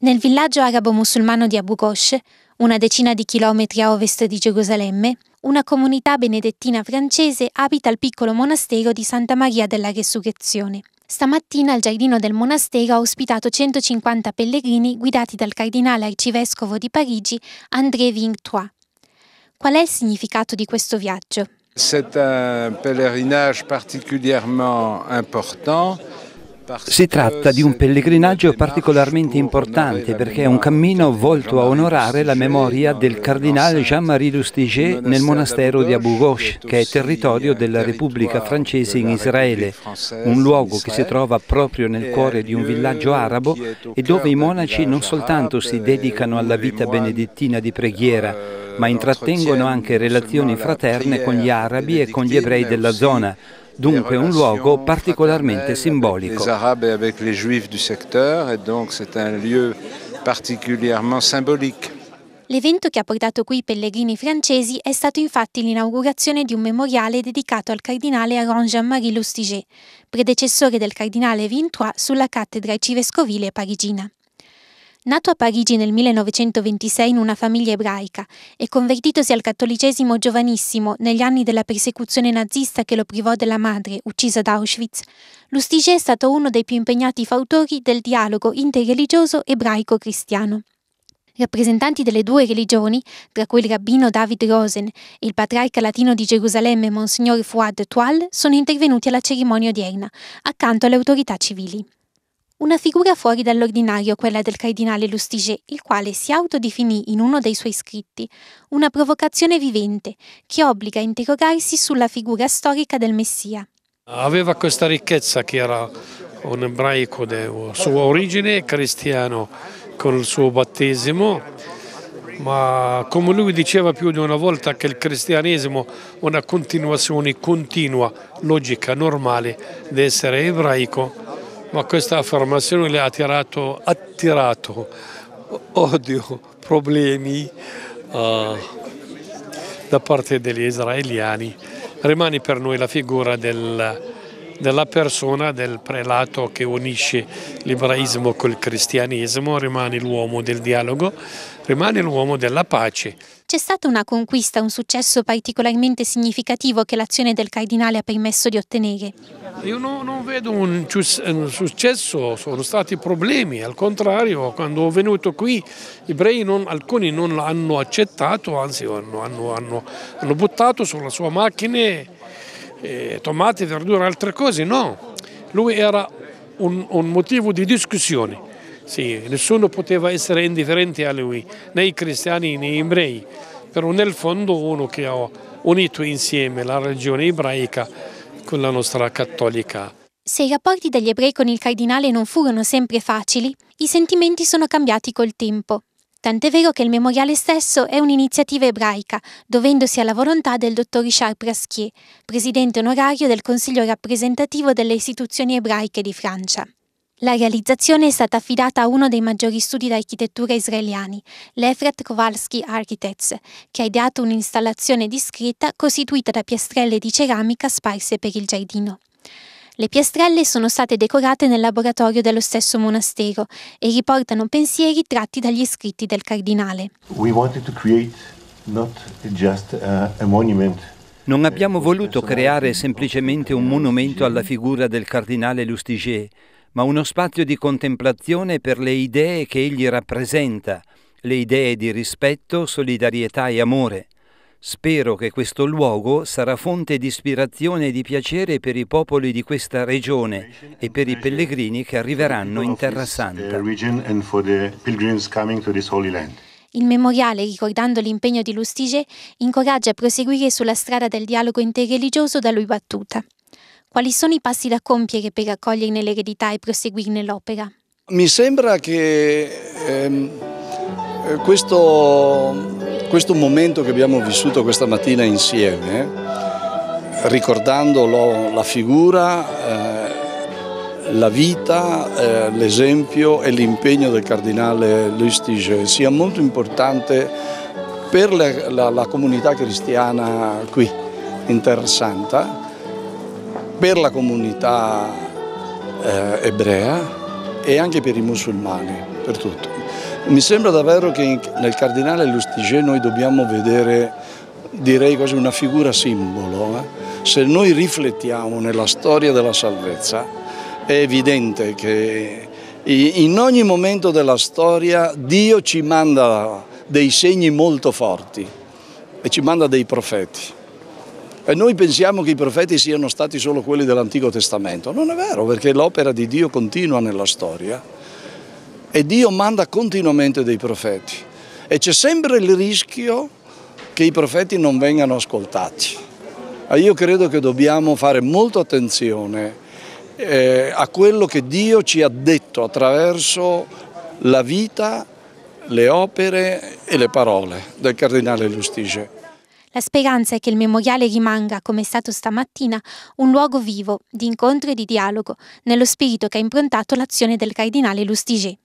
Nel villaggio arabo-musulmano di Abu Ghosh, una decina di chilometri a ovest di Gerusalemme, una comunità benedettina francese abita il piccolo monastero di Santa Maria della Resurrezione. Stamattina il giardino del monastero ha ospitato 150 pellegrini guidati dal cardinale arcivescovo di Parigi André Vingtois. Qual è il significato di questo viaggio? C'est un pèlerinage particulièrement important si tratta di un pellegrinaggio particolarmente importante perché è un cammino volto a onorare la memoria del cardinale Jean-Marie Lustiger nel monastero di Abu Ghosh, che è territorio della Repubblica francese in Israele, un luogo che si trova proprio nel cuore di un villaggio arabo e dove i monaci non soltanto si dedicano alla vita benedettina di preghiera, ma intrattengono anche relazioni fraterne con gli arabi e con gli ebrei della zona dunque un luogo particolarmente simbolico. L'evento che ha portato qui i pellegrini francesi è stato infatti l'inaugurazione di un memoriale dedicato al cardinale Aaron Jean-Marie Lustiger, predecessore del cardinale Vintois sulla cattedra arcivescovile parigina. Nato a Parigi nel 1926 in una famiglia ebraica e convertitosi al cattolicesimo giovanissimo negli anni della persecuzione nazista che lo privò della madre, uccisa ad Auschwitz, Lustiger è stato uno dei più impegnati fautori del dialogo interreligioso ebraico-cristiano. Rappresentanti delle due religioni, tra cui il rabbino David Rosen e il patriarca latino di Gerusalemme Monsignor Fouad Tual, sono intervenuti alla cerimonia odierna, accanto alle autorità civili. Una figura fuori dall'ordinario quella del cardinale Lustiger, il quale si autodefinì in uno dei suoi scritti una provocazione vivente che obbliga a interrogarsi sulla figura storica del Messia. Aveva questa ricchezza che era un ebraico di sua origine, cristiano con il suo battesimo, ma come lui diceva più di una volta che il cristianesimo è una continuazione continua, logica, normale di essere ebraico ma questa affermazione le ha attirato, attirato odio, problemi uh, da parte degli israeliani. Rimane per noi la figura del della persona del prelato che unisce l'ebraismo col cristianesimo, rimane l'uomo del dialogo, rimane l'uomo della pace. C'è stata una conquista, un successo particolarmente significativo che l'azione del cardinale ha permesso di ottenere? Io no, non vedo un, un, successo, sono stati problemi, al contrario, quando ho venuto qui gli ebrei non, alcuni non l'hanno accettato, anzi hanno, hanno, hanno, hanno buttato sulla sua macchina eh, tomate, verdure, e altre cose, no. Lui era un, un motivo di discussione. Sì, nessuno poteva essere indifferente a lui, né i cristiani né gli ebrei, però nel fondo uno che ha unito insieme la religione ebraica con la nostra cattolica. Se i rapporti degli ebrei con il cardinale non furono sempre facili, i sentimenti sono cambiati col tempo. Tant'è vero che il memoriale stesso è un'iniziativa ebraica, dovendosi alla volontà del dottor Richard Prasquier, presidente onorario del Consiglio rappresentativo delle istituzioni ebraiche di Francia. La realizzazione è stata affidata a uno dei maggiori studi d'architettura israeliani, l'Efret Kowalski Architects, che ha ideato un'installazione discreta costituita da piastrelle di ceramica sparse per il giardino. Le piastrelle sono state decorate nel laboratorio dello stesso monastero e riportano pensieri tratti dagli scritti del cardinale. non abbiamo voluto creare semplicemente un monumento alla figura del cardinale Lustiger, ma uno spazio di contemplazione per le idee che egli rappresenta, le idee di rispetto, solidarietà e amore. Spero che questo luogo sarà fonte di ispirazione e di piacere per i popoli di questa regione e per i pellegrini che arriveranno in Terra uh, Santa. Il memoriale, ricordando l'impegno di Lustige, incoraggia a proseguire sulla strada del dialogo interreligioso da lui battuta. Quali sono i passi da compiere per accoglierne l'eredità e proseguirne l'opera? Mi sembra che ehm, eh, questo questo momento che abbiamo vissuto questa mattina insieme, ricordando la figura, eh, la vita, eh, l'esempio e l'impegno del cardinale Luis Tige, sia molto importante per le, la, la comunità cristiana qui in Terra Santa, per la comunità eh, ebrea e anche per i musulmani, per tutto. Mi sembra davvero che nel cardinale Lustiger noi dobbiamo vedere, direi quasi una figura simbolo. Eh? Se noi riflettiamo nella storia della salvezza, è evidente che in ogni momento della storia Dio ci manda dei segni molto forti e ci manda dei profeti. E noi pensiamo che i profeti siano stati solo quelli dell'Antico Testamento. Non è vero, perché l'opera di Dio continua nella storia e Dio manda continuamente dei profeti. E c'è sempre il rischio che i profeti non vengano ascoltati. Ma Io credo che dobbiamo fare molta attenzione eh, a quello che Dio ci ha detto attraverso la vita, le opere e le parole del Cardinale Lustige. La speranza è che il memoriale rimanga, come è stato stamattina, un luogo vivo di incontro e di dialogo, nello spirito che ha improntato l'azione del cardinale Lustiger.